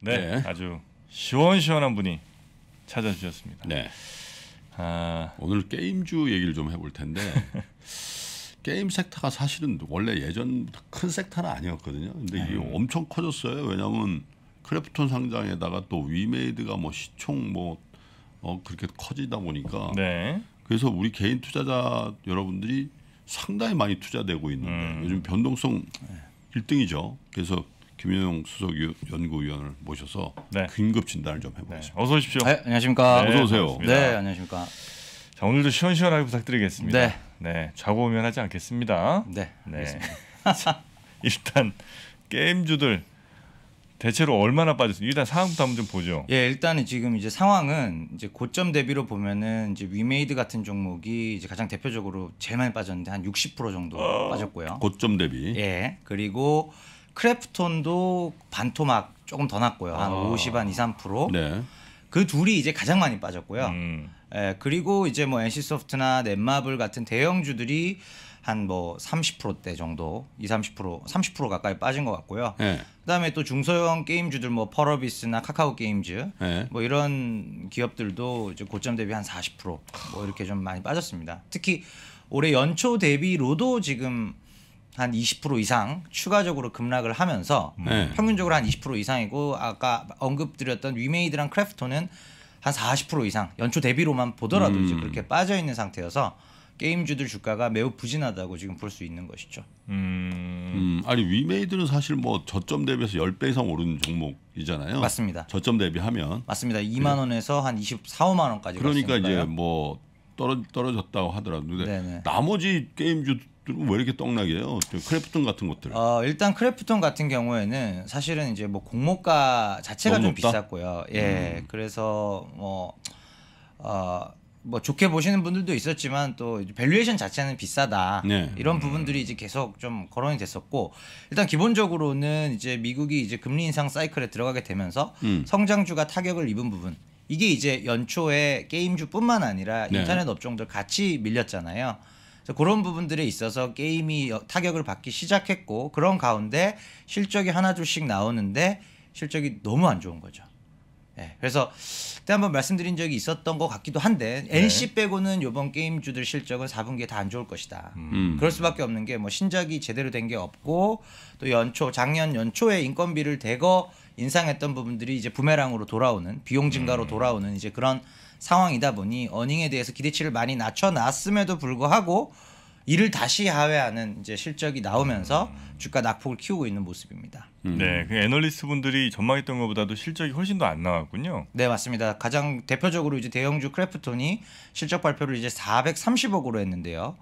네, 네. 아주 시원시원한 분이 찾아주셨습니다. 네. 아... 오늘 게임주 얘기를 좀 해볼 텐데 게임 섹터가 사실은 원래 예전 큰 섹터는 아니었거든요. 근데 이게 에 네. 엄청 커졌어요. 왜냐하면 크래프톤 상장에다가 또 위메이드가 뭐 시총 뭐 어, 그렇게 커지다 보니까 네. 그래서 우리 개인 투자자 여러분들이 상당히 많이 투자되고 있는데 음. 요즘 변동성 1등이죠. 그래서 김윤용 수석 연구위원을 모셔서 네. 긴급 진단을 좀 해보겠습니다. 네. 어서 오십시오. 네, 안녕하십니까. 네, 어서 오세요. 반갑습니다. 네, 안녕하십니까. 자, 오늘도 시원시원하게 부탁드리겠습니다. 네. 네, 자고 오면 하지 않겠습니다. 네. 네. 일단 게임주들 대체로 얼마나 빠졌어요? 일단 상황부터 한번 좀 보죠. 예, 일단은 지금 이제 상황은 이제 고점 대비로 보면은 이제 위메이드 같은 종목이 이제 가장 대표적으로 제일 많이 빠졌는데 한 60% 정도 어... 빠졌고요. 고점 대비. 예. 그리고 크래프톤도 반토막 조금 더 났고요. 한 아. 50한 2, 3%. 네. 그 둘이 이제 가장 많이 빠졌고요. 음. 예, 그리고 이제 뭐 NC소프트나 넷마블 같은 대형주들이 한 뭐 30%대 정도, 2, 30% 30% 가까이 빠진 것 같고요. 네. 그다음에 또 중소형 게임주들 뭐 펄어비스나 카카오 게임즈 네. 뭐 이런 기업들도 이제 고점 대비 한 40%뭐 이렇게 좀 많이 빠졌습니다. 특히 올해 연초 대비로도 지금 한20% 이상 추가적으로 급락을 하면서 음. 네. 평균적으로 한 20% 이상이고 아까 언급드렸던 위메이드랑 크래프톤은 한 40% 이상 연초 대비로만 보더라도 음. 이제 그렇게 빠져 있는 상태여서 게임주들 주가가 매우 부진하다고 지금 볼 수 있는 것이죠. 음. 음, 아니 위메이드는 사실 뭐 저점 대비해서 10배 이상 오른 종목이잖아요. 맞습니다. 저점 대비하면 맞습니다. 2만 원에서 한 24, 5만 원까지 그러니까 갔으니까요. 이제 뭐 떨어, 졌다고 하더라도 나머지 게임주 왜 이렇게 떡나게요? 크래프톤 같은 것들. 어, 일단 크래프톤 같은 경우에는 사실은 이제 뭐 공모가 자체가 좀 비쌌고요. 예. 음. 그래서 뭐 어, 뭐 좋게 보시는 분들도 있었지만 또 밸류에이션 자체는 비싸다 네. 이런 음. 부분들이 이제 계속 좀 거론이 됐었고 일단 기본적으로는 이제 미국이 이제 금리 인상 사이클에 들어가게 되면서 음. 성장주가 타격을 입은 부분 이게 이제 연초에 게임주뿐만 아니라 네. 인터넷 업종들 같이 밀렸잖아요. 그런 래서 부분들에 있어서 게임이 타격을 받기 시작했고 그런 가운데 실적이 하나둘씩 나오는데 실적이 너무 안 좋은 거죠. 네, 그래서 그때 한번 말씀드린 적이 있었던 것 같기도 한데 네. NC 빼고는 이번 게임주들 실적은 4분기에 다 안 좋을 것이다. 음. 그럴 수밖에 없는 게 뭐 신작이 제대로 된 게 없고 또 연초 작년 연초에 인건비를 대거 인상했던 부분들이 이제 부메랑으로 돌아오는 비용 증가로 음. 돌아오는 이제 그런 상황이다 보니 어닝에 대해서 기대치를 많이 낮춰놨음에도 불구하고 이를 다시 하회하는 이제 실적이 나오면서 음. 주가 낙폭을 키우고 있는 모습입니다. 음. 네, 그 애널리스트 분들이 전망했던 것보다도 실적이 훨씬 더 안 나왔군요. 네, 맞습니다. 가장 대표적으로 이제 대형주 크래프톤이 실적 발표를 이제 430억으로 했는데요.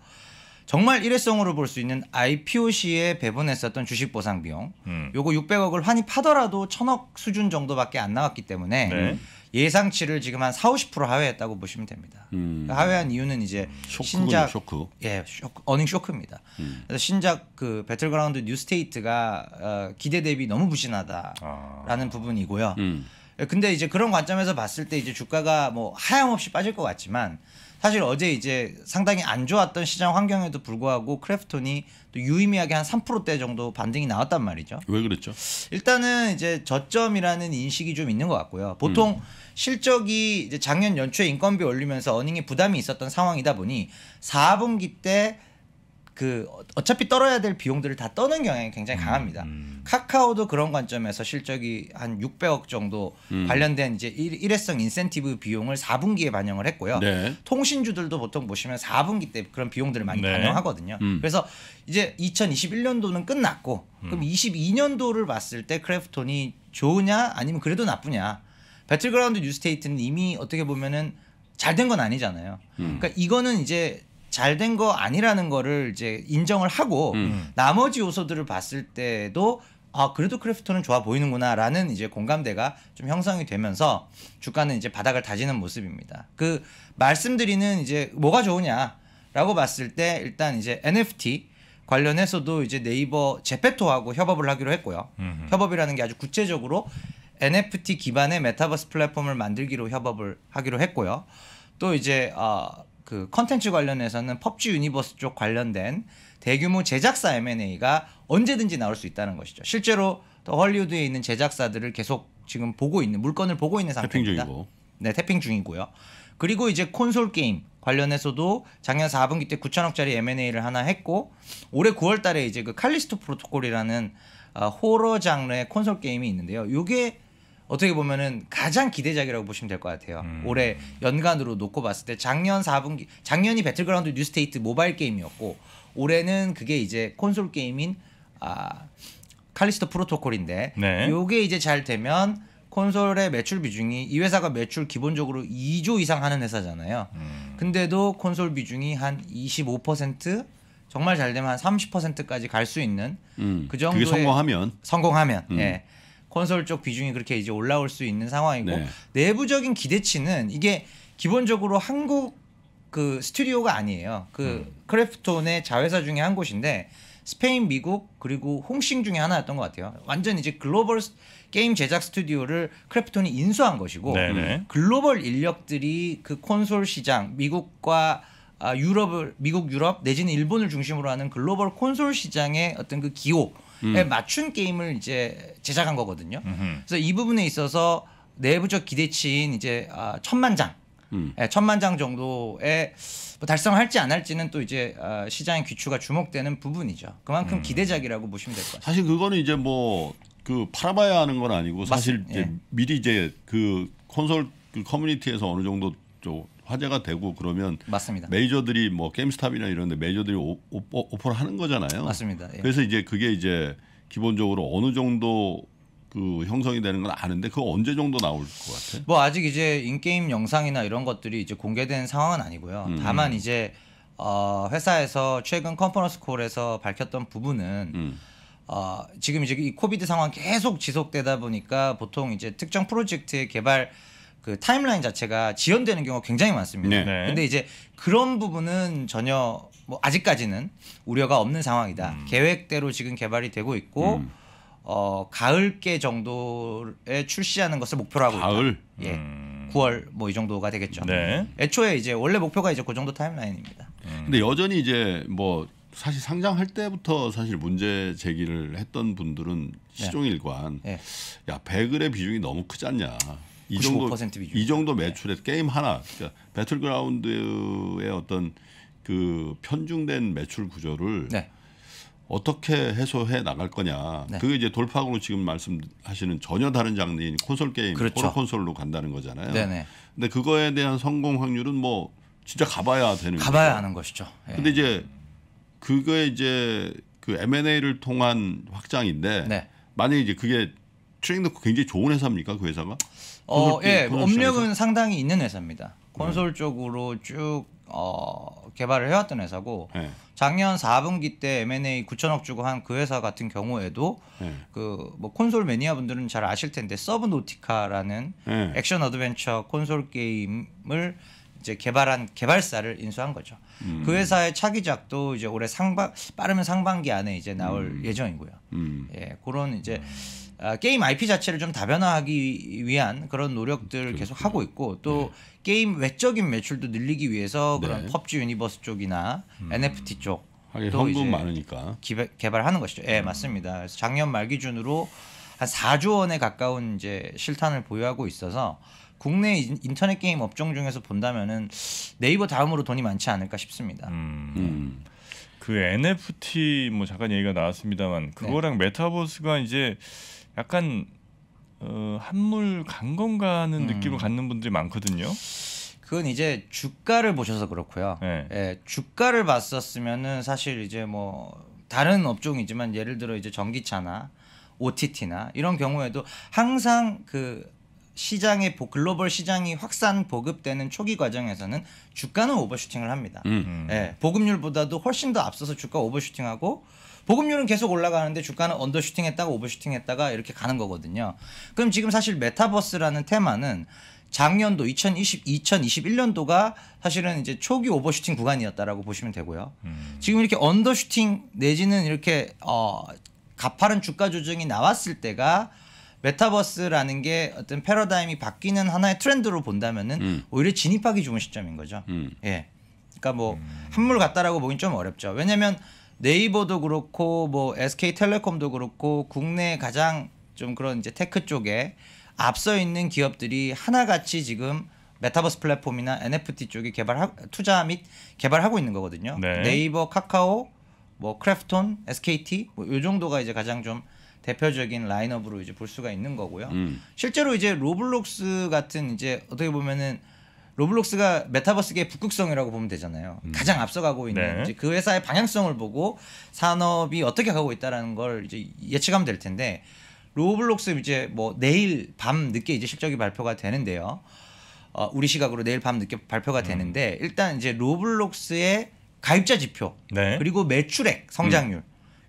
정말 일회성으로 볼 수 있는 IPO 시에 배분했었던 주식 보상 비용, 음. 요거 600억을 환입하더라도 1,000억 수준 정도밖에 안 나왔기 때문에. 네. 예상치를 지금 한 4, 0 50% 하회했다고 보시면 됩니다. 음. 그러니까 하회한 이유는 이제 음. 쇼크군요, 신작 쇼크. 예, 쇼크, 어닝 쇼크입니다. 음. 그래서 신작 그 배틀그라운드 뉴스테이트가 어, 기대 대비 너무 부진하다라는 아. 부분이고요. 음. 근데 이제 그런 관점에서 봤을 때 이제 주가가 뭐 하염없이 빠질 것 같지만 사실 어제 이제 상당히 안 좋았던 시장 환경에도 불구하고 크래프톤이 또 유의미하게 한 3%대 정도 반등이 나왔단 말이죠. 왜 그랬죠? 일단은 이제 저점이라는 인식이 좀 있는 것 같고요. 보통 음. 실적이 이제 작년 연초에 인건비 올리면서 어닝에 부담이 있었던 상황이다 보니 4분기 때그 어차피 떨어야 될 비용들을 다 떠는 경향이 굉장히 음, 강합니다. 음. 카카오도 그런 관점에서 실적이 한 600억 정도 음. 관련된 이제 일, 회성 인센티브 비용을 4분기에 반영을 했고요. 네. 통신주들도 보통 보시면 4분기 때 그런 비용들을 많이 네. 반영하거든요. 음. 그래서 이제 2021년도는 끝났고 음. 그럼 22년도를 봤을 때 크래프톤이 좋으냐 아니면 그래도 나쁘냐. 배틀그라운드 뉴스테이트는 이미 어떻게 보면은 잘 된 건 아니잖아요. 음. 그러니까 이거는 이제 잘된거 아니라는 거를 이제 인정을 하고 음. 나머지 요소들을 봤을 때도 아 그래도 크래프톤은 좋아 보이는구나라는 이제 공감대가 좀 형성이 되면서 주가는 이제 바닥을 다지는 모습입니다. 그 말씀드리는 이제 뭐가 좋으냐라고 봤을 때 일단 이제 NFT 관련해서도 이제 네이버 제페토하고 협업을 하기로 했고요. 음흠. 협업이라는 게 아주 구체적으로 NFT 기반의 메타버스 플랫폼을 만들기로 협업을 하기로 했고요. 또 이제 어, 그 컨텐츠 관련해서는 펍지 유니버스 쪽 관련된 대규모 제작사 M&A가 언제든지 나올 수 있다는 것이죠. 실제로 또 헐리우드에 있는 제작사들을 계속 지금 보고 있는 물건을 보고 있는 상태입니다. 태핑 네, 태핑 중이고요. 그리고 이제 콘솔 게임 관련해서도 작년 4분기 때 9천억짜리 M&A를 하나 했고 올해 9월달에 이제 그 칼리스토 프로토콜이라는 어, 호러 장르의 콘솔 게임이 있는데요. 요게 어떻게 보면은 가장 기대작이라고 보시면 될 것 같아요. 음. 올해 연간으로 놓고 봤을 때 작년 4분기 작년이 배틀그라운드 뉴스테이트 모바일 게임이었고 올해는 그게 이제 콘솔 게임인 아 칼리스토 프로토콜인데 네. 요게 이제 잘 되면 콘솔의 매출 비중이 이 회사가 매출 기본적으로 2조 이상 하는 회사잖아요. 음. 근데도 콘솔 비중이 한 25% 정말 잘 되면 한 30%까지 갈 수 있는 음. 그 정도의 성공하면 성공하면 음. 예. 콘솔 쪽 비중이 그렇게 이제 올라올 수 있는 상황이고 네. 내부적인 기대치는 이게 기본적으로 한국 그 스튜디오가 아니에요. 그 음. 크래프톤의 자회사 중에 한 곳인데 스페인, 미국 그리고 홍싱 중에 하나였던 것 같아요. 완전 이제 글로벌 게임 제작 스튜디오를 크래프톤이 인수한 것이고 네네. 네. 음. 글로벌 인력들이 그 콘솔 시장 미국과 아, 유럽을 미국 유럽 내지는 일본을 중심으로 하는 글로벌 콘솔 시장의 어떤 그 기호 음. 맞춘 게임을 이제 제작한 거거든요. 음흠. 그래서 이 부분에 있어서 내부적 기대치인 이제 아, 천만 장, 음. 예, 천만 장 정도의 뭐 달성할지 안 할지는 또 이제 아, 시장의 귀추가 주목되는 부분이죠. 그만큼 음. 기대작이라고 보시면 될 것 같습니다. 사실 그거는 이제 뭐 그 팔아봐야 하는 건 아니고 사실 맞 이제 예. 미리 이제 그 콘솔 그 커뮤니티에서 어느 정도 좀 화제가 되고 그러면 맞습니다. 메이저들이 뭐 게임스탑이나 이런데 메이저들이 오, 오, 오퍼를 하는 거잖아요. 맞습니다. 예. 그래서 이제 그게 이제 기본적으로 어느 정도 그 형성이 되는 건 아는데 그거 언제 정도 나올 것같아뭐 아직 이제 인게임 영상이나 이런 것들이 이제 공개된 상황은 아니고요. 음, 음. 다만 이제 어 회사에서 최근 컨퍼런스 콜에서 밝혔던 부분은 음. 어 지금 이제 이 코비드 상황 계속 지속되다 보니까 보통 이제 특정 프로젝트의 개발 그 타임라인 자체가 지연되는 경우가 굉장히 많습니다. 네. 네. 근데 이제 그런 부분은 전혀 뭐 아직까지는 우려가 없는 상황이다. 음. 계획대로 지금 개발이 되고 있고 음. 어 가을께 정도에 출시하는 것을 목표로 하고 가을? 있다. 예. 음. 9월 뭐 이 정도가 되겠죠. 네. 애초에 이제 원래 목표가 이제 그 정도 타임라인입니다. 음. 근데 여전히 이제 뭐 사실 상장할 때부터 사실 문제 제기를 했던 분들은 네. 시종일관 네. 네. 야 배글의 비중이 너무 크지 않냐. 그 이 정도 비중. 이 정도 매출에 네. 게임 하나 그러니까 배틀그라운드의 어떤 그 편중된 매출 구조를 네. 어떻게 해소해 나갈 거냐. 네. 그게 이제 돌파구로 지금 말씀하시는 전혀 다른 장르인 콘솔 게임, 그렇죠. 콘솔로 간다는 거잖아요. 네네. 근데 그거에 대한 성공 확률은 뭐 진짜 가봐야 되는 가봐야 거죠. 하는 것이죠. 예. 근데 이제 그거에 이제 그 M&A를 통한 확장인데 네. 만약에 이제 그게 트레이닝도 굉장히 좋은 회사입니까 그 회사가? 어, 예, 업력은 상당히 있는 회사입니다. 네. 콘솔 쪽으로 쭉 어, 개발을 해왔던 회사고 네. 작년 4분기 때 M&A 9천억 주고 한 그 회사 같은 경우에도 네. 그뭐 콘솔 매니아 분들은 잘 아실 텐데 서브노티카라는 네. 액션 어드벤처 콘솔 게임을 이제 개발한 개발사를 인수한 거죠. 음. 그 회사의 차기작도 이제 올해 상반 빠르면 상반기 안에 이제 나올 음. 예정이고요. 음. 예, 그런 이제 음. 아, 게임 IP 자체를 좀 다변화하기 위한 그런 노력들을 계속 하고 있고 또 네. 게임 외적인 매출도 늘리기 위해서 그런 네. 펍지 유니버스 쪽이나 음. NFT 쪽 현금 많으니까 기발, 개발하는 것이죠. 예, 네, 맞습니다. 그래서 작년 말 기준으로 한 4조 원에 가까운 이제 실탄을 보유하고 있어서 국내 인터넷 게임 업종 중에서 본다면은 네이버 다음으로 돈이 많지 않을까 싶습니다. 음. 음. 그 NFT 뭐 잠깐 얘기가 나왔습니다만 그거랑 네. 메타버스가 이제 약간 어, 한물 간 건가는 음. 느낌을 갖는 분들이 많거든요. 그건 이제 주가를 보셔서 그렇고요. 네. 예, 주가를 봤었으면은 사실 이제 뭐 다른 업종이지만 예를 들어 이제 전기차나 OTT나 이런 경우에도 항상 그 시장의 글로벌 시장이 확산 보급되는 초기 과정에서는 주가는 오버슈팅을 합니다. 음. 예, 보급률보다도 훨씬 더 앞서서 주가 오버슈팅하고 보급률은 계속 올라가는데 주가는 언더슈팅 했다가 오버슈팅 했다가 이렇게 가는 거거든요. 그럼 지금 사실 메타버스라는 테마는 작년도 2020 2021년도가 사실은 이제 초기 오버슈팅 구간이었다라고 보시면 되고요. 음. 지금 이렇게 언더슈팅 내지는 이렇게 어 가파른 주가 조정이 나왔을 때가 메타버스라는 게 어떤 패러다임이 바뀌는 하나의 트렌드로 본다면은 음. 오히려 진입하기 좋은 시점인 거죠. 음. 예. 그러니까 뭐 음. 한물 같다라고 보긴 좀 어렵죠. 왜냐면 하 네이버도 그렇고 뭐 SK텔레콤도 그렇고 국내 가장 좀 그런 이제 테크 쪽에 앞서 있는 기업들이 하나같이 지금 메타버스 플랫폼이나 NFT 쪽에 개발 투자 및 개발하고 있는 거거든요. 네. 이버 카카오, 뭐 크래프톤, SKT 뭐요 정도가 이제 가장 좀 대표적인 라인업으로 이제 볼 수가 있는 거고요. 음. 실제로 이제 로블록스 같은 이제 어떻게 보면은 로블록스가 메타버스계의 북극성이라고 보면 되잖아요. 음. 가장 앞서가고 있는 네. 이제 그 회사의 방향성을 보고 산업이 어떻게 가고 있다라는 걸 이제 예측하면 될 텐데 로블록스 이제 뭐 내일 밤 늦게 이제 실적이 발표가 되는데요. 어, 우리 시각으로 내일 밤 늦게 발표가 음. 되는데 일단 이제 로블록스의 가입자 지표 네. 그리고 매출액 성장률 음.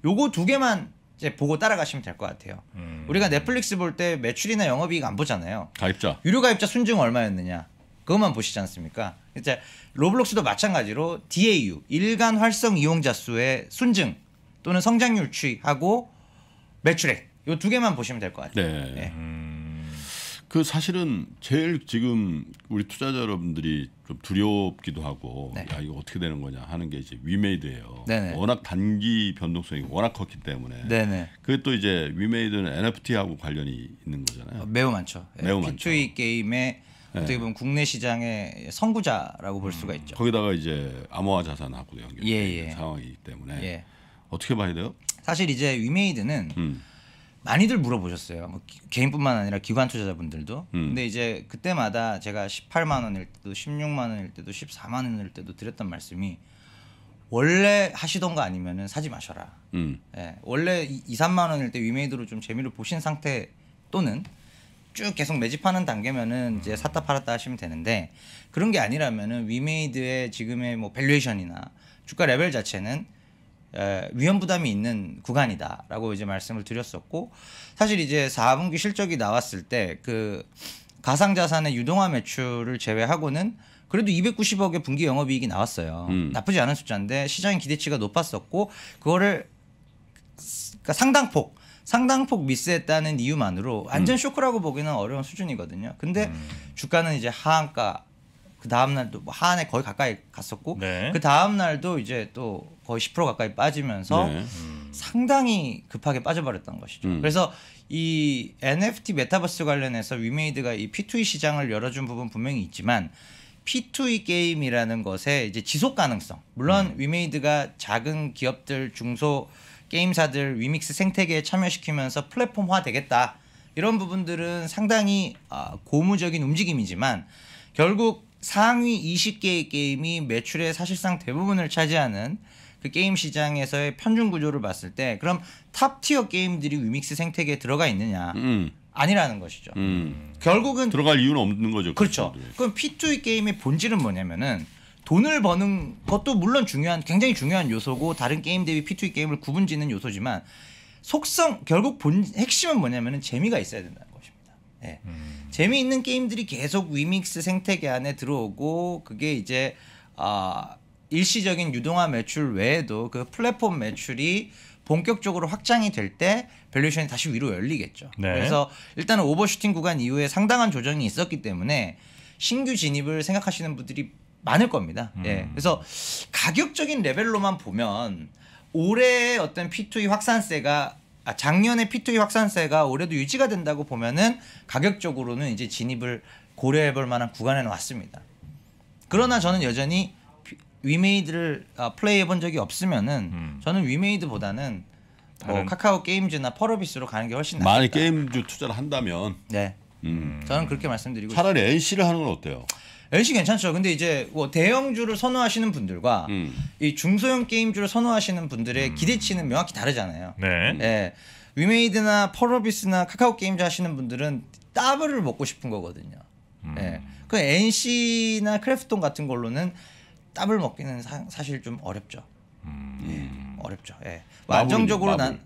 요거 두 개만 이제 보고 따라가시면 될 것 같아요. 음. 우리가 넷플릭스 볼 때 매출이나 영업이익 안 보잖아요. 가입자 유료 가입자 순증 얼마였느냐 그것만 보시지 않습니까? 이제 로블록스도 마찬가지로 DAU 일간 활성 이용자 수의 순증 또는 성장률 추이하고 매출액 요두 개만 보시면 될 것 같아요. 네. 네. 음. 그 사실은 제일 지금 우리 투자자 여러분들이 좀 두렵기도 하고 네. 야 이거 어떻게 되는 거냐 하는 게 이제 위메이드예요. 네네. 네. 워낙 단기 변동성이 워낙 컸기 때문에 네네. 네. 그게 또 이제 위메이드는 NFT하고 관련이 있는 거잖아요. 어, 매우 많죠. 네, 매우 많죠. E 게임에 예. 어떻게 보면 국내 시장의 선구자라고 볼 수가 음, 있죠. 거기다가 이제 암호화 자산하고 연결된 예, 예. 상황이기 때문에 예. 어떻게 봐야 돼요? 사실 이제 위메이드는 음. 많이들 물어보셨어요. 뭐 개인뿐만 아니라 기관 투자자분들도. 음. 근데 이제 그때마다 제가 18만 원일 때도 16만 원일 때도 14만 원일 때도 드렸던 말씀이 원래 하시던 거 아니면은 사지 마셔라. 음. 예, 원래 2, 3만 원일 때 위메이드로 좀 재미를 보신 상태 또는 쭉 계속 매집하는 단계면은 이제 음. 샀다 팔았다 하시면 되는데 그런 게 아니라면은 위메이드의 지금의 뭐 밸류에이션이나 주가 레벨 자체는 에, 위험 부담이 있는 구간이다라고 이제 말씀을 드렸었고 사실 이제 4분기 실적이 나왔을 때 그 가상 자산의 유동화 매출을 제외하고는 그래도 290억의 분기 영업이익이 나왔어요. 음. 나쁘지 않은 숫자인데 시장의 기대치가 높았었고 그거를 그러니까 상당폭 상당폭 미스했다는 이유만으로 음. 완전 쇼크라고 보기는 어려운 수준이거든요. 근데 음. 주가는 이제 하한가 그 다음 날도 뭐 하한에 거의 가까이 갔었고 네. 그 다음 날도 이제 또 거의 10% 가까이 빠지면서 네. 음. 상당히 급하게 빠져버렸던 것이죠. 음. 그래서 이 NFT 메타버스 관련해서 위메이드가 이 P2E 시장을 열어준 부분 분명히 있지만 P2E 게임이라는 것의 이제 지속 가능성. 물론 음. 위메이드가 작은 기업들 중소 게임사들 위믹스 생태계에 참여시키면서 플랫폼화 되겠다. 이런 부분들은 상당히 아, 고무적인 움직임이지만 결국 상위 20개의 게임이 매출의 사실상 대부분을 차지하는 그 게임 시장에서의 편중 구조를 봤을 때 그럼 탑 티어 게임들이 위믹스 생태계에 들어가 있느냐? 음. 아니라는 것이죠. 음. 결국은 들어갈 이유는 없는 거죠. 그렇죠. 그럼 P2 게임의 본질은 뭐냐면은 돈을 버는 것도 물론 중요한 굉장히 중요한 요소고 다른 게임 대비 P2E 게임을 구분짓는 요소지만 속성 결국 본 핵심은 뭐냐면은 재미가 있어야 된다는 것입니다. 예. 음. 재미있는 게임들이 계속 위믹스 생태계 안에 들어오고 그게 이제 아 일시적인 유동화 매출 외에도 그 플랫폼 매출이 본격적으로 확장이 될 때 밸류션이 다시 위로 열리겠죠. 네. 그래서 일단은 오버슈팅 구간 이후에 상당한 조정이 있었기 때문에 신규 진입을 생각하시는 분들이 많을 겁니다. 예. 음. 예. 그래서 가격적인 레벨로만 보면 올해 어떤 P2E 확산세가 아, 작년에 P2E 확산세가 올해도 유지가 된다고 보면은 가격적으로는 이제 진입을 고려해 볼 만한 구간에는 왔습니다. 그러나 저는 여전히 위메이드를 아, 플레이해 본 적이 없으면은 음. 저는 위메이드보다는 뭐 카카오 게임즈나 퍼러비스로 가는 게 훨씬 낫다. 만약 게임즈 투자를 한다면 네. 음. 저는 그렇게 말씀드리고 차라리 싶습니다. NC를 하는 건 어때요? NC 괜찮죠. 근데 이제 뭐 대형주를 선호하시는 분들과 음. 이 중소형 게임주를 선호하시는 분들의 음. 기대치는 명확히 다르잖아요. 네. 예. 위메이드나 펄어비스나 카카오 게임즈 하시는 분들은 따블을 먹고 싶은 거거든요. 음. 예. 그 NC나 크래프톤 같은 걸로는 따블 먹기는 사, 실좀 어렵죠. 음. 예. 어렵죠. 예. 마블이죠, 안정적으로 마블. 난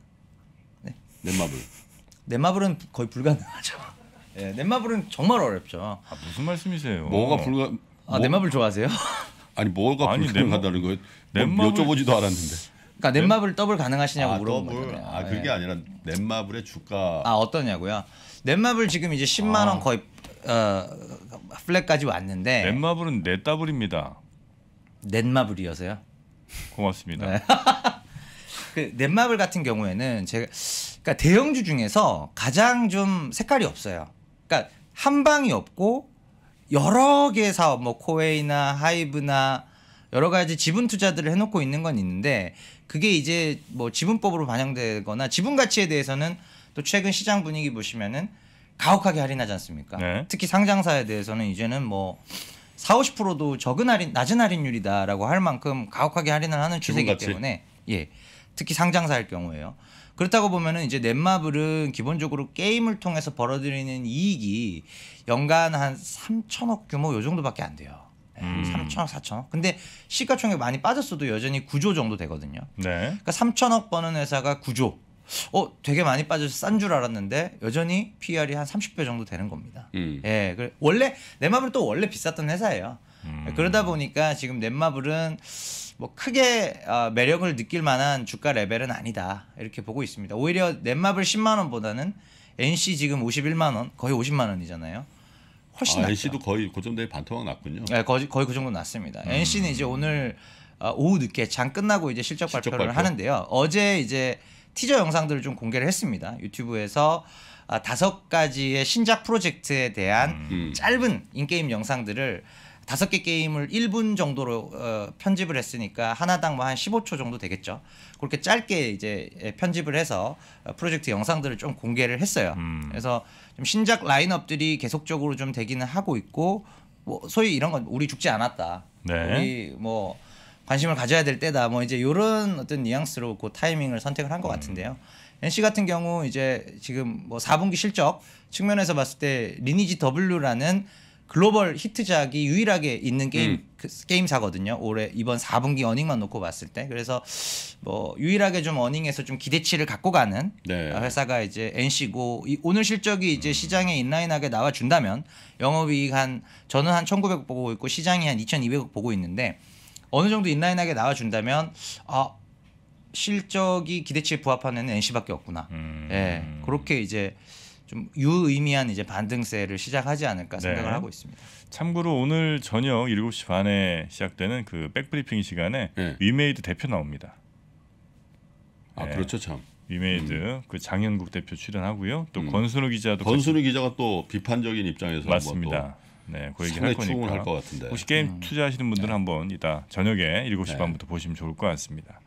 네. 넷마블. 넷마블은 거의 불가능하죠. 예, 넷마블은 정말 어렵죠. 아, 무슨 말씀이세요? 뭐가 불가? 아, 넷마블 좋아하세요? 아니 뭐가 불가능하다는 거예요? 넷마블... 여쭤보지도 않았는데. 그러니까 넷마블 더블 가능하시냐고 아, 물어본 더 거예요. 아 그게 예. 아니라 넷마블의 주가. 아 어떠냐고요? 넷마블 지금 이제 10만 원 아. 거의 어, 플랫까지 왔는데. 넷마블은 넷다블입니다. 넷마블이어서요? 고맙습니다. 네. 그 넷마블 같은 경우에는 제가 그러니까 대형주 중에서 가장 좀 색깔이 없어요. 그러니까 한 방이 없고 여러 개의 사업 뭐 코웨이나 하이브나 여러 가지 지분 투자들을 해놓고 있는 건 있는데 그게 이제 뭐 지분법으로 반영되거나 지분 가치에 대해서는 또 최근 시장 분위기 보시면은 가혹하게 할인하지 않습니까? 네. 특히 상장사에 대해서는 이제는 뭐 40, 50%도 적은 할인, 낮은 할인율이다라고 할 만큼 가혹하게 할인을 하는 추세이기 때문에 예. 특히 상장사일 경우에요. 그렇다고 보면은 이제 넷마블은 기본적으로 게임을 통해서 벌어들이는 이익이 연간 한 3천억 규모 요 정도밖에 안 돼요. 예, 음. 3천억, 4천억. 근데 시가총액 많이 빠졌어도 여전히 9조 정도 되거든요. 네. 그러니까 3천억 버는 회사가 9조. 어, 되게 많이 빠져서 싼 줄 알았는데 여전히 PR이 한 30배 정도 되는 겁니다. 음. 예. 그래, 원래 넷마블 또 원래 비쌌던 회사예요. 음. 그러다 보니까 지금 넷마블은 뭐 크게 어, 매력을 느낄 만한 주가 레벨은 아니다 이렇게 보고 있습니다. 오히려 넷마블 10만 원보다는 NC 지금 51만 원 거의 50만 원이잖아요. 훨씬 아, NC도 거의 고점대에 그 반토막 났군요. 네, 거의, 거의 그 정도 났습니다. 음. NC는 이제 오늘 어, 오후 늦게 장 끝나고 이제 실적, 발표를 발표? 하는데요. 어제 이제 티저 영상들을 좀 공개를 했습니다. 유튜브에서 아, 다섯 가지의 신작 프로젝트에 대한 음. 짧은 인게임 영상들을 다섯 개 게임을 1분 정도로 어, 편집을 했으니까 하나당 뭐한 15초 정도 되겠죠. 그렇게 짧게 이제 예, 편집을 해서 어, 프로젝트 영상들을 좀 공개를 했어요. 음. 그래서 좀 신작 라인업들이 계속적으로 좀 되기는 하고 있고 뭐 소위 이런 건 우리 죽지 않았다. 네. 우리 뭐 관심을 가져야 될 때다. 뭐 이제 요런 어떤 뉘앙스로 그 타이밍을 선택을 한것 음. 같은데요. 음. NC 같은 경우 이제 지금 뭐 4분기 실적 측면에서 봤을 때 리니지 W라는 글로벌 히트작이 유일하게 있는 게임 음. 그 게임사거든요. 올해 이번 4분기 어닝만 놓고 봤을 때 그래서 뭐 유일하게 좀 어닝에서 좀 기대치를 갖고 가는 네. 회사가 이제 NC고 이 오늘 실적이 이제 음. 시장에 인라인하게 나와 준다면 영업이익 한 저는 한 1,900억 보고 있고 시장이 한 2,200억 보고 있는데 어느 정도 인라인하게 나와 준다면 아 실적이 기대치에 부합하는 NC밖에 없구나. 음. 예. 그렇게 이제 좀 유의미한 이제 반등세를 시작하지 않을까 생각을 네. 하고 있습니다. 참고로 오늘 저녁 7시 반에 시작되는 그 백브리핑 시간에 네. 위메이드 대표 나옵니다. 아 네. 그렇죠 참. 위메이드 음. 그 장현국 대표 출연하고요. 또 음. 권순우 기자도 권순우 같이... 기자가 또 비판적인 입장에서 맞습니다. 네, 그 얘기 할 거니까. 할것 같은데. 혹시 게임 음. 투자하시는 분들은 네. 한번 이따 저녁에 7시 반부터 보시면 좋을 것 같습니다.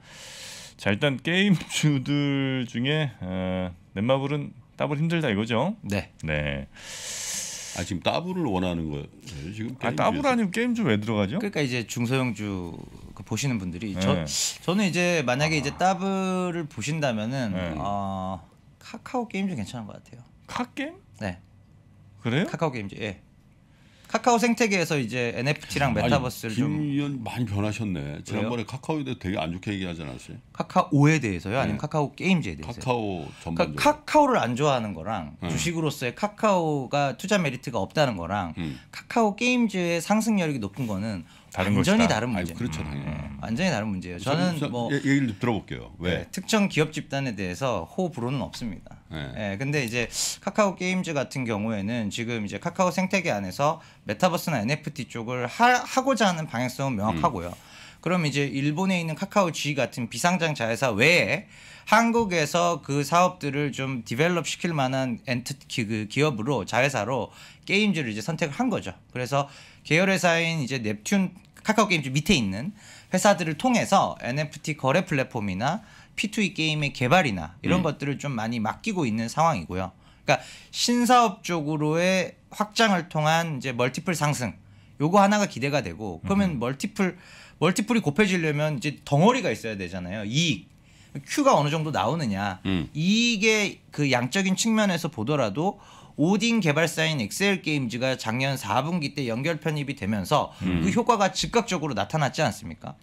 자 일단 게임주들 중에 어, 넷마블은 더블 힘들다 이거죠? 네. 네. 아 지금 더블을 원하는 거예요 지금? 아 더블 아니면 게임 좀 왜 들어가죠? 그러니까 이제 중소형주 그 보시는 분들이 네. 저 저는 이제 만약에 아. 이제 더블을 보신다면은 네. 어, 카카오 게임즈 괜찮은 것 같아요. 카 게임? 네. 그래요? 카카오 게임즈. 예. 카카오 생태계에서 이제 NFT랑 메타버스를 아니, 김 의원 많이 변하셨네. 지난번에 카카오에 대해 되게 안 좋게 얘기하지 않았어요? 카카오에 대해서요? 아니면 네. 카카오 게임즈에 대해서? 카카오 전반 그러니까 카카오를 안 좋아하는 거랑 네. 주식으로서의 카카오가 투자 메리트가 없다는 거랑 음. 카카오 게임즈의 상승력이 여 높은 거는 다른 완전히 것이다. 다른 문제. 아니, 그렇죠, 음. 당연히. 음. 완전히 다른 문제예요. 저는 저, 뭐 예, 얘기를 들어볼게요. 왜? 네, 특정 기업 집단에 대해서 호불호는 없습니다. 네. 네. 근데 이제 카카오 게임즈 같은 경우에는 지금 이제 카카오 생태계 안에서 메타버스나 NFT 쪽을 하, 고자 하는 방향성은 명확하고요. 음. 그럼 이제 일본에 있는 카카오 G 같은 비상장 자회사 외에 한국에서 그 사업들을 좀 디벨롭 시킬 만한 엔트 그 기업으로 자회사로 게임즈를 이제 선택을 한 거죠. 그래서 계열 회사인 이제 넵튠 카카오 게임 좀 밑에 있는 회사들을 통해서 NFT 거래 플랫폼이나 P2E 게임의 개발이나 이런 음. 것들을 좀 많이 맡기고 있는 상황이고요. 그러니까 신사업 쪽으로의 확장을 통한 이제 멀티플 상승 요거 하나가 기대가 되고 그러면 음. 멀티플 멀티플이 곱해지려면 이제 덩어리가 있어야 되잖아요. 이익 Q가 어느 정도 나오느냐 음. 이익의 그 양적인 측면에서 보더라도 오딘 개발사인 엑셀 게임즈가 작년 4분기 때 연결 편입이 되면서 그 음. 그 효과가 즉각적으로 나타났지 않습니까?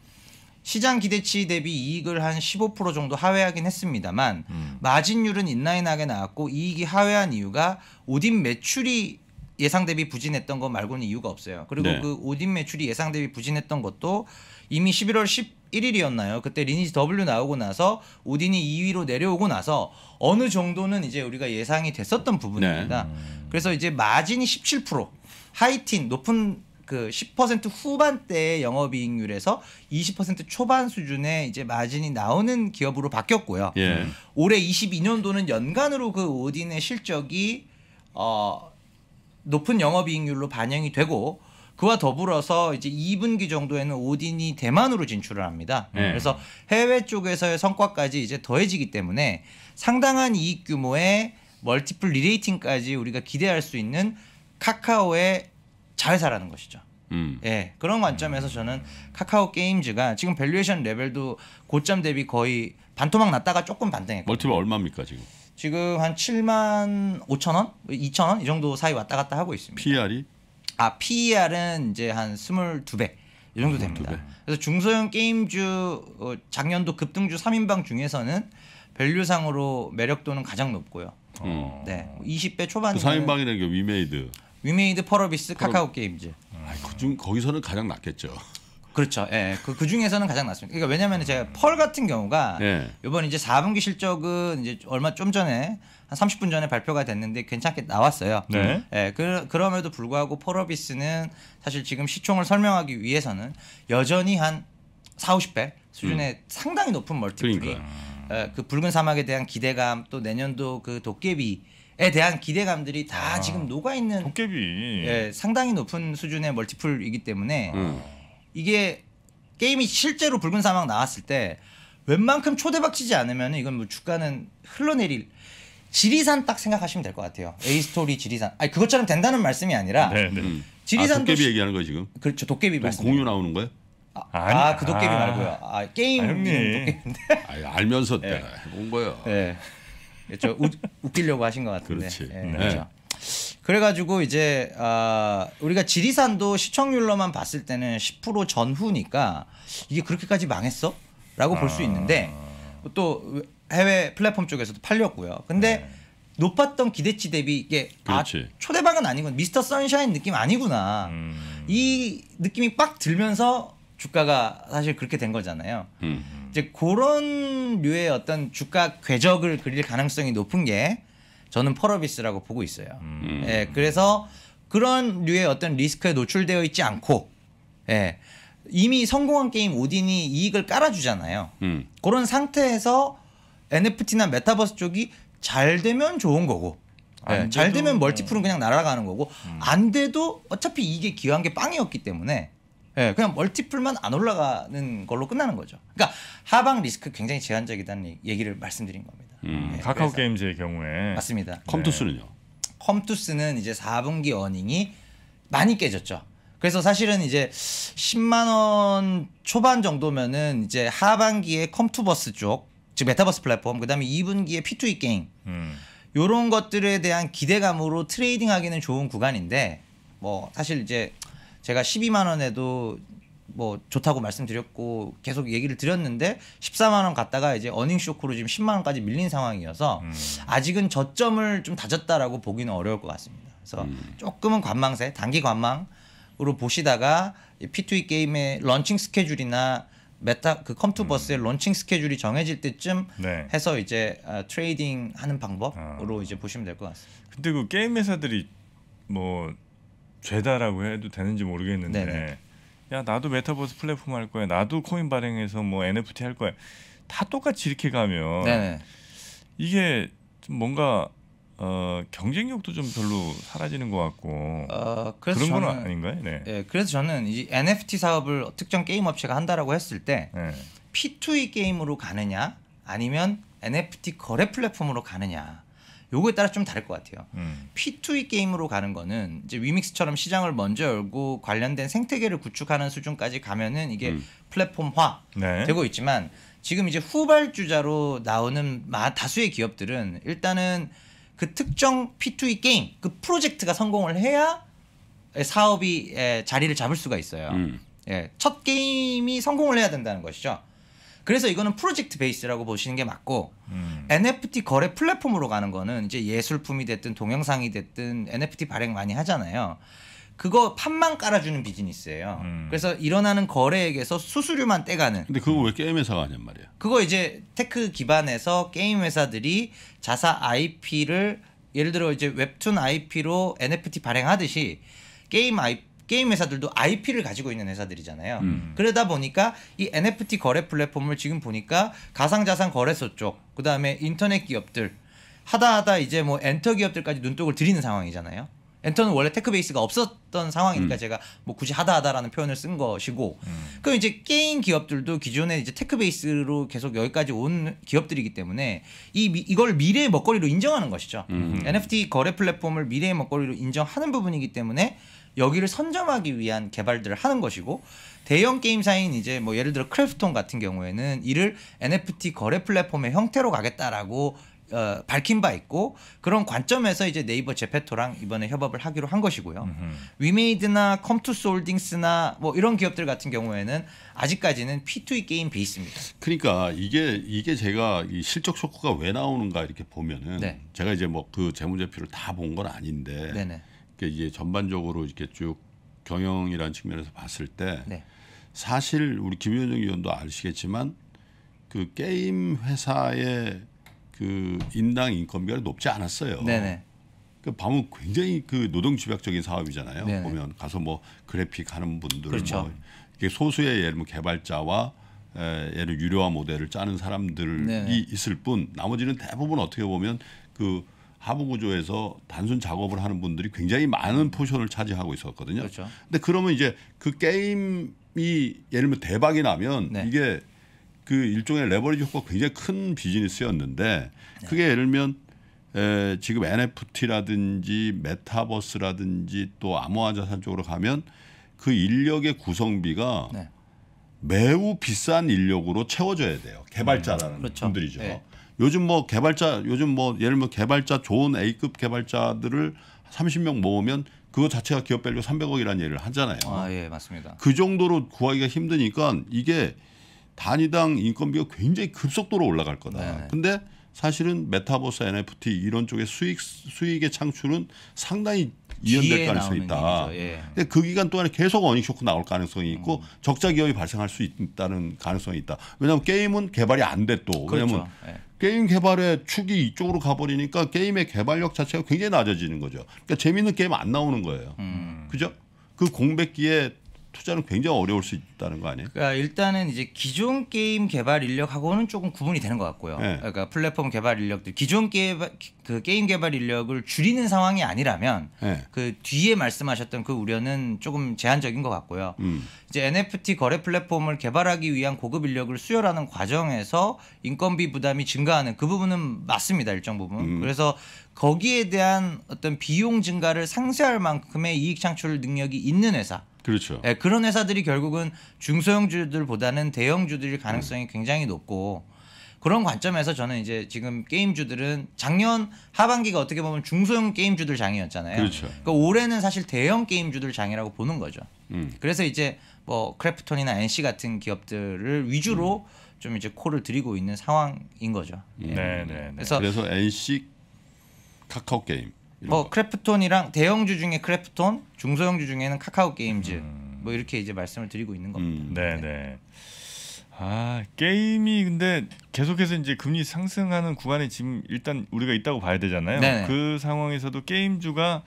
시장 기대치 대비 이익을 한 15% 정도 하회하긴 했습니다만 음. 마진율은 인라인하게 나왔고 이익이 하회한 이유가 오딘 매출이 예상 대비 부진했던 거 말고는 이유가 없어요. 그리고 네. 그 오딘 매출이 예상 대비 부진했던 것도 이미 11월 11일이었나요? 그때 리니지 W 나오고 나서 오딘이 2위로 내려오고 나서 어느 정도는 이제 우리가 예상이 됐었던 부분입니다. 네. 음. 그래서 이제 마진이 17% 하이틴 높은 그 10% 후반대의 영업이익률에서 20% 초반 수준의 이제 마진이 나오는 기업으로 바뀌었고요. 예. 올해 22년도는 연간으로 그 오딘의 실적이 어 높은 영업이익률로 반영이 되고 그와 더불어서 이제 2분기 정도에는 오딘이 대만으로 진출을 합니다. 네. 그래서 해외 쪽에서의 성과까지 이제 더해지기 때문에 상당한 이익 규모의 멀티플 리레이팅까지 우리가 기대할 수 있는 카카오의 잘사라는 것이죠. 음. 예, 그런 관점에서 저는 카카오 게임즈가 지금 밸류에이션 레벨도 고점 대비 거의 반토막 났다가 조금 반등했고 멀티플 얼마입니까 지금? 지금 한 7만 5천 원, 2천 원 이 정도 사이 왔다 갔다 하고 있습니다. PR이? 아 PER은 이제 한 22배 이 정도 됩니다. 22배. 그래서 중소형 게임주 어, 작년도 급등주 3인방 중에서는 밸류상으로 매력도는 가장 높고요. 어. 네, 20배 초반. 그3인방이라는게 위메이드. 위메이드 퍼러비스 펄어... 카카오 게임즈. 아, 그중 거기서는 가장 낮겠죠. 그렇죠. 예. 그, 그 중에서는 가장 낮습니다. 그러니까 왜냐면 제가 펄 같은 경우가 예. 이번 이제 4분기 실적은 이제 얼마 좀 전에 한 30분 전에 발표가 됐는데 괜찮게 나왔어요. 네. 예, 그, 그럼에도 불구하고 포러비스는 사실 지금 시총을 설명하기 위해서는 여전히 한 4, 50배 수준의 음. 상당히 높은 멀티플이 그러니까. 예, 그 붉은 사막에 대한 기대감 또 내년도 그 도깨비 에 대한 기대감들이 다 아, 지금 녹아 있는 도깨비 예, 상당히 높은 수준의 멀티플이기 때문에 음. 이게 게임이 실제로 붉은 사막 나왔을 때 웬만큼 초대박치지 않으면 이건 뭐 주가는 흘러내릴 지리산 딱 생각하시면 될 것 같아요. A 스토리 지리산. 아니 그것처럼 된다는 말씀이 아니라 네, 네. 음. 지리산 아, 도깨비 시... 얘기하는 거예요 지금. 그렇죠. 도깨비 말씀. 공유 나오는 거예요? 아, 아그 아, 도깨비 아, 말고요. 아, 게임 아, 도깨비인데. 아, 알면서 네. 해본 거예요. 네. 그렇죠. 우, 웃기려고 하신 것 같은데. 그렇지. 예, 네, 그렇죠. 그래가지고 이제 아, 우리가 지리산도 시청률로만 봤을 때는 10% 전후니까 이게 그렇게까지 망했어? 라고 볼수 아. 있는데 또 해외 플랫폼 쪽에서도 팔렸고요. 근데 네. 높았던 기대치 대비 이게 아, 초대박은 아니군 미스터 선샤인 느낌 아니구나 음. 이 느낌이 빡 들면서 주가가 사실 그렇게 된 거잖아요. 음. 이제 그런 류의 어떤 주가 궤적을 그릴 가능성이 높은 게 저는 펄어비스라고 보고 있어요. 음. 예, 그래서 그런 류의 어떤 리스크에 노출되어 있지 않고 예, 이미 성공한 게임 오딘이 이익을 깔아주잖아요. 음. 그런 상태에서 NFT나 메타버스 쪽이 잘 되면 좋은 거고 네, 잘 되면 뭐. 멀티플은 그냥 날아가는 거고 음. 안 돼도 어차피 이게 귀한게 빵이었기 때문에 예, 그냥 멀티플만 안 올라가는 걸로 끝나는 거죠. 그러니까 하방 리스크 굉장히 제한적이다는 얘기를 말씀드린 겁니다. 음, 예, 카카오 게임즈의 경우에 맞습니다. 네. 컴투스는요? 네. 컴투스는 이제 4분기 어닝이 많이 깨졌죠. 그래서 사실은 이제 10만 원 초반 정도면은 이제 하반기에 컴투버스 쪽즉 메타버스 플랫폼 그다음에 2분기에 P2E 게임 음. 요런 것들에 대한 기대감으로 트레이딩하기는 좋은 구간인데 뭐 사실 이제 제가 12만 원에도 뭐 좋다고 말씀드렸고 계속 얘기를 드렸는데 14만 원 갔다가 이제 어닝 쇼크로 지금 10만 원까지 밀린 상황이어서 음. 아직은 저점을 좀 다졌다라고 보기는 어려울 것 같습니다. 그래서 음. 조금은 관망세, 단기 관망으로 보시다가 P2E 게임의 런칭 스케줄이나 메타 그 컴투버스의 음. 론칭 스케줄이 정해질 때쯤 네. 해서 이제 어, 트레이딩 하는 방법으로 아. 이제 보시면 될 것 같습니다. 근데 그 게임 회사들이 뭐 죄다라고 해도 되는지 모르겠는데 네네. 야 나도 메타버스 플랫폼 할 거야 나도 코인 발행해서 뭐 NFT 할 거야 다 똑같이 이렇게 가면 네네. 이게 좀 뭔가 어, 경쟁력도 좀 별로 사라지는 것 같고 어, 그래서 그런 저는, 건 아닌가요? 네. 예, 그래서 저는 이 NFT 사업을 특정 게임 업체가 한다라고 했을 때 네. P2E 게임으로 가느냐 아니면 NFT 거래 플랫폼으로 가느냐 요거에 따라 좀 다를 것 같아요. 음. P2E 게임으로 가는 거는 이제 위믹스처럼 시장을 먼저 열고 관련된 생태계를 구축하는 수준까지 가면은 이게 음. 플랫폼화 네. 되고 있지만 지금 이제 후발주자로 나오는 마, 다수의 기업들은 일단은 그 특정 P2E 게임 그 프로젝트가 성공을 해야 사업이 에, 자리를 잡을 수가 있어요. 음. 예, 첫 게임이 성공을 해야 된다는 것이죠. 그래서 이거는 프로젝트 베이스라고 보시는 게 맞고 음. NFT 거래 플랫폼으로 가는 거는 이제 예술품이 됐든 동영상이 됐든 NFT 발행 많이 하잖아요. 그거 판만 깔아주는 비즈니스예요. 음. 그래서 일어나는 거래액에서 수수료만 떼가는. 근데 그거 왜 게임 회사가 하냔 말이야. 그거 이제 테크 기반에서 게임 회사들이 자사 IP를 예를 들어 이제 웹툰 IP로 NFT 발행하듯이 게임 IP 게임 회사들도 IP를 가지고 있는 회사들이잖아요. 음. 그러다 보니까 이 NFT 거래 플랫폼을 지금 보니까 가상자산 거래소 쪽, 그 다음에 인터넷 기업들 하다 하다 이제 뭐 엔터 기업들까지 눈독을 들이는 상황이잖아요. 엔터는 원래 테크 베이스가 없었던 상황이니까 음. 제가 뭐 굳이 하다하다라는 표현을 쓴 것이고 음. 그럼 이제 게임 기업들도 기존에 이제 테크 베이스로 계속 여기까지 온 기업들이기 때문에 이 미, 이걸 미래의 먹거리로 인정하는 것이죠. 음. NFT 거래 플랫폼을 미래의 먹거리로 인정하는 부분이기 때문에 여기를 선점하기 위한 개발들을 하는 것이고 대형 게임사인 이제 뭐 예를 들어 크래프톤 같은 경우에는 이를 NFT 거래 플랫폼의 형태로 가겠다라고 어, 밝힌 바 있고 그런 관점에서 이제 네이버 제페토랑 이번에 협업을 하기로 한 것이고요. 음흠. 위메이드나 컴투스홀딩스나 뭐 이런 기업들 같은 경우에는 아직까지는 P2E 게임 베이스입니다. 그러니까 이게 이게 제가 이 실적 쇼크가 왜 나오는가 이렇게 보면은 네. 제가 이제 뭐 그 재무제표를 다 본 건 아닌데 네네. 그러 이제 전반적으로 이렇게 쭉 경영이라는 측면에서 봤을 때 네. 사실 우리 김현정 위원도 아시겠지만 그 게임 회사의 그 인당 인건비가 높지 않았어요. 네네. 그 밤은 굉장히 그 노동 집약적인 사업이잖아요. 네네. 보면 가서 뭐 그래픽 하는 분들 그렇죠. 뭐 이게 소수의 예를 들면 개발자와 예를 유료화 모델을 짜는 사람들이 네네. 있을 뿐 나머지는 대부분 어떻게 보면 그 하부 구조에서 단순 작업을 하는 분들이 굉장히 많은 포션을 차지하고 있었거든요. 그렇죠. 근데 그러면 이제 그 게임이 예를 들면 대박이 나면 네. 이게 그 일종의 레버리지 효과가 굉장히 큰 비즈니스였는데 그게 예를 들면 에, 지금 NFT라든지 메타버스라든지 또 암호화 자산 쪽으로 가면 그 인력의 구성비가 네. 매우 비싼 인력으로 채워져야 돼요. 개발자라는 음, 그렇죠. 분들이죠. 네. 요즘 뭐 개발자 요즘 뭐 예를 들면 개발자 좋은 A급 개발자들을 30명 모으면 그거 자체가 기업 밸류 300억이라는 얘기를 하잖아요. 아, 예, 맞습니다. 그 정도로 구하기가 힘드니까 이게 단위당 인건비가 굉장히 급속도로 올라갈 거다. 네네. 근데 사실은 메타버스 NFT 이런 쪽의 수익 수익의 창출은 상당히 이연될 가능성이 있다. 예. 근데 그 기간 동안에 계속 어닝 쇼크 나올 가능성이 있고 음. 적자 기업이 발생할 수 있다는 가능성이 있다. 왜냐하면 게임은 개발이 안 돼 또. 그렇죠. 왜냐하면 그렇죠. 예. 게임 개발의 축이 이쪽으로 가버리니까 게임의 개발력 자체가 굉장히 낮아지는 거죠. 그러니까 재미있는 게임 안 나오는 거예요. 음. 그죠? 그 공백기에 투자는 굉장히 어려울 수 있다는 거 아니에요? 그러니까 일단은 이제 기존 게임 개발 인력하고는 조금 구분이 되는 것 같고요. 네. 그러니까 플랫폼 개발 인력들 기존 게바, 그 게임 개발 인력을 줄이는 상황이 아니라면 네. 그 뒤에 말씀하셨던 그 우려는 조금 제한적인 것 같고요. 음. 이제 NFT 거래 플랫폼을 개발하기 위한 고급 인력을 수혈하는 과정에서 인건비 부담이 증가하는 그 부분은 맞습니다. 일정 부분. 음. 그래서 거기에 대한 어떤 비용 증가를 상쇄할 만큼의 이익 창출 능력이 있는 회사 그렇죠. 예, 그런 회사들이 결국은 중소형주들보다는 대형주들일 음. 가능성이 음. 굉장히 높고 그런 관점에서 저는 이제 지금 게임주들은 작년 하반기가 어떻게 보면 중소형 게임주들 장이었잖아요. 그렇죠. 그러니까 올해는 사실 대형 게임주들 장이라고 보는 거죠. 음. 그래서 이제 뭐 크래프톤이나 NC 같은 기업들을 위주로 음. 좀 이제 코를 들이고 있는 상황인 거죠. 음. 예. 네, 네. 네. 그래서, 그래서 NC 카카오 게임 뭐 크래프톤이랑 대형주 중에 크래프톤, 중소형주 중에는 카카오 게임즈 음. 뭐 이렇게 이제 말씀을 드리고 있는 겁니다. 음. 네, 네. 네. 아 게임이 근데 계속해서 이제 금리 상승하는 구간에 지금 일단 우리가 있다고 봐야 되잖아요. 네네. 네. 그 상황에서도 게임주가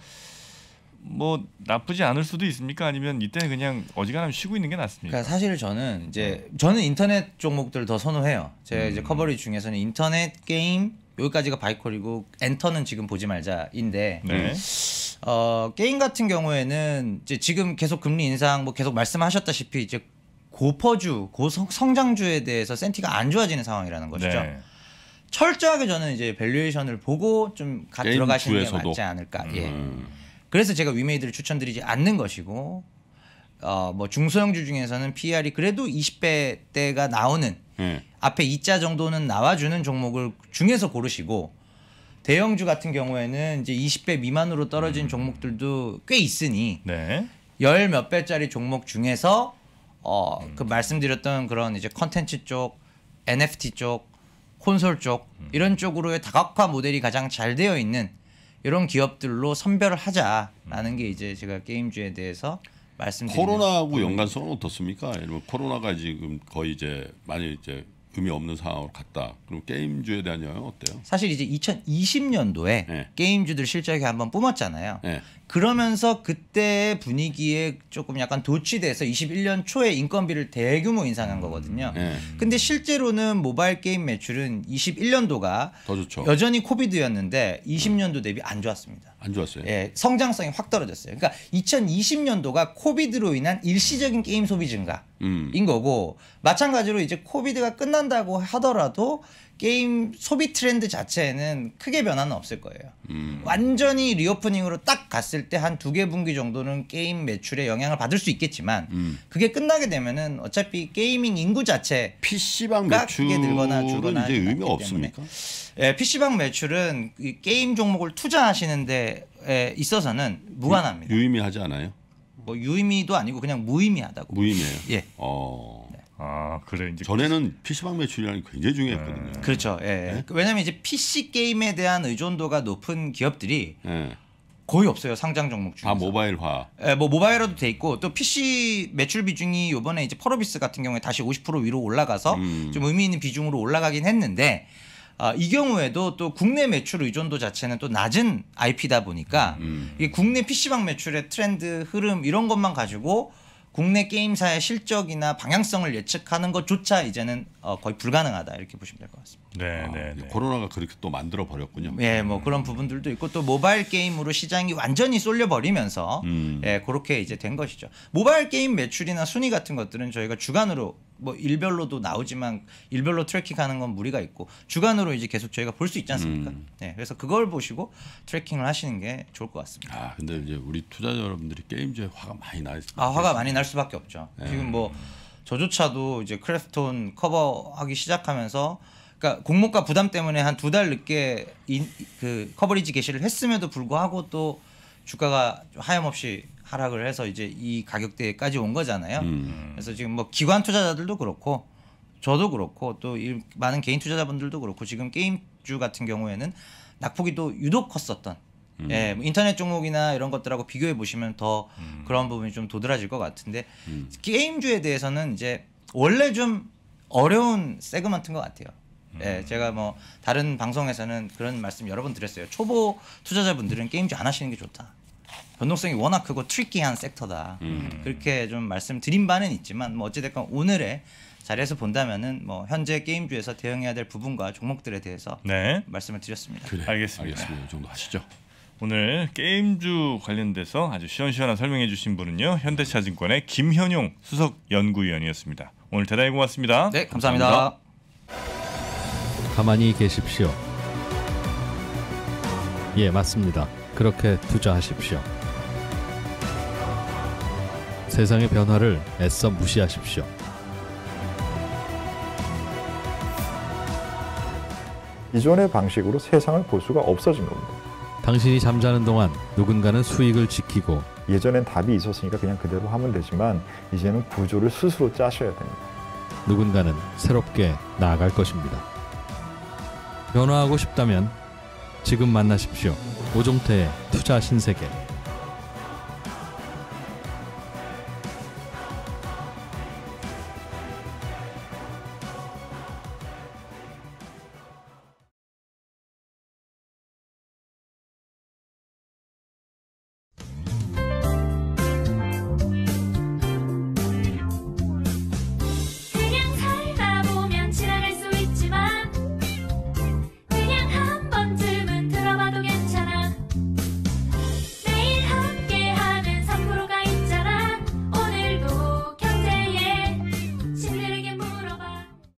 뭐 나쁘지 않을 수도 있습니까? 아니면 이때 그냥 어지간하면 쉬고 있는 게 낫습니까? 그러니까 사실 저는 이제 네. 저는 인터넷 종목들 을더 선호해요. 제 음. 이제 커버리 중에서는 인터넷 게임 여기까지가 바이콜이고 엔터는 지금 보지 말자인데 네. 어, 게임 같은 경우에는 이제 지금 계속 금리 인상 뭐 계속 말씀하셨다시피 이제 고퍼주 고성장주에 대해서 센티가 안 좋아지는 상황이라는 것이죠. 네. 철저하게 저는 이제 밸류에이션을 보고 좀 가, 들어가시는 주에서도. 게 맞지 않을까. 음. 예. 그래서 제가 위메이드를 추천드리지 않는 것이고 어뭐 중소형주 중에서는 PR이 그래도 20배대가 나오는 네. 앞에 이자 정도는 나와주는 종목을 중에서 고르시고 대형주 같은 경우에는 이제 20배 미만으로 떨어진 음. 종목들도 꽤 있으니 네. 열몇 배짜리 종목 중에서 어그 음. 그 말씀드렸던 그런 이제 컨텐츠 쪽, NFT 쪽, 콘솔 쪽 음. 이런 쪽으로의 다각화 모델이 가장 잘 되어 있는 이런 기업들로 선별을 하자라는 음. 게 이제 제가 게임주에 대해서 말씀드리는 코로나하고 연관성은 어떻습니까? 여러분 코로나가 지금 거의 이제 많이 이제 의미 없는 상황으로 갔다. 그럼 게임주에 대한 영향은 어때요? 사실 이제 2020년도에 네. 예. 게임주들 실적이 한번 뿜었잖아요. 네. 그러면서 그때 분위기에 조금 약간 도취돼서 21년 초에 인건비를 대규모 인상한 거거든요. 네. 근데 실제로는 모바일 게임 매출은 21년도가 여전히 코비드였는데 20년도 대비 안 좋았습니다. 안 좋았어요. 예, 성장성이 확 떨어졌어요. 그러니까 2020년도가 코비드로 인한 일시적인 게임 소비 증가인 음. 거고 마찬가지로 이제 코비드가 끝난다고 하더라도 게임 소비 트렌드 자체에는 크게 변화는 없을 거예요. 음. 완전히 리오프닝으로 딱 갔을 때 한 두 개 분기 정도는 게임 매출에 영향을 받을 수 있겠지만 음. 그게 끝나게 되면은 어차피 게이밍 인구 자체 PC방 매출은 늘거나 줄거나 이제 의미 없습니까? 때문에. 예, PC방 매출은 이 게임 종목을 투자하시는데 에 있어서는 무관합니다. 유의미하지 않아요? 뭐 유의미도 아니고 그냥 무의미하다고. 무의미해요. 예. 어. 아 그래 이제 전에는 PC방 매출이라는 게 굉장히 중요했거든요. 네. 그렇죠. 예. 예? 왜냐면 이제 PC 게임에 대한 의존도가 높은 기업들이 예. 거의 없어요 상장 종목 중에서. 아 모바일화. 예, 뭐 모바일화도 돼 있고 또 PC 매출 비중이 요번에 이제 퍼로비스 같은 경우에 다시 50% 위로 올라가서 음. 좀 의미 있는 비중으로 올라가긴 했는데 아, 이 경우에도 또 국내 매출 의존도 자체는 또 낮은 IP다 보니까 음. 이게 국내 PC방 매출의 트렌드 흐름 이런 것만 가지고 국내 게임사의 실적이나 방향성을 예측하는 것조차 이제는 어, 거의 불가능하다 이렇게 보시면 될 것 같습니다. 네, 아, 네, 네. 코로나가 그렇게 또 만들어 버렸군요. 예, 뭐 그런 부분들도 있고 또 모바일 게임으로 시장이 완전히 쏠려 버리면서 음. 예, 그렇게 이제 된 것이죠. 모바일 게임 매출이나 순위 같은 것들은 저희가 주간으로 뭐 일별로도 나오지만 일별로 트래킹하는 건 무리가 있고 주간으로 이제 계속 저희가 볼 수 있지 않습니까? 음. 네, 그래서 그걸 보시고 트래킹을 하시는 게 좋을 것 같습니다. 아, 근데 이제 우리 투자자 여러분들이 게임즈에 화가 많이 나. 아, 화가 많이 날 수밖에 없죠. 네. 지금 뭐 저조차도 이제 크래프톤 커버하기 시작하면서. 그러니까 공모가 부담 때문에 한 두 달 늦게 인, 그 커버리지 개시를 했음에도 불구하고 또 주가가 하염없이 하락을 해서 이제 이 가격대까지 온 거잖아요. 음. 그래서 지금 뭐 기관 투자자들도 그렇고 저도 그렇고 또 이, 많은 개인 투자자분들도 그렇고 지금 게임주 같은 경우에는 낙폭이 또 유독 컸었던 음. 예, 뭐 인터넷 종목이나 이런 것들하고 비교해 보시면 더 음. 그런 부분이 좀 도드라질 것 같은데 음. 게임주에 대해서는 이제 원래 좀 어려운 세그먼트인 것 같아요. 음. 예, 제가 뭐 다른 방송에서는 그런 말씀 여러 번 드렸어요. 초보 투자자분들은 게임주안 하시는 게 좋다. 변동성이 워낙 크고 트리키한 섹터다. 음. 그렇게 좀 말씀드린 바는 있지만 뭐 어찌됐건 오늘의 자리에서 본다면은 뭐 현재 게임주에서 대응해야 될 부분과 종목들에 대해서 네. 말씀을 드렸습니다. 그래. 알겠습니다. 알겠습니다. 이 정도 하시죠. 오늘 게임주 관련돼서 아주 시원시원한 설명해 주신 분은요. 현대차증권의 김현용 수석 연구위원이었습니다. 오늘 대단히 고맙습니다. 네, 감사합니다. 감사합니다. 가만히 계십시오. 예, 맞습니다. 그렇게 투자하십시오. 세상의 변화를 애써 무시하십시오. 기존의 방식으로 세상을 볼 수가 없어진 겁니다. 당신이 잠자는 동안 누군가는 수익을 지키고 예전엔 답이 있었으니까 그냥 그대로 하면 되지만 이제는 구조를 스스로 짜셔야 됩니다. 누군가는 새롭게 나아갈 것입니다. 변화하고 싶다면 지금 만나십시오. 오종태의 투자 신세계.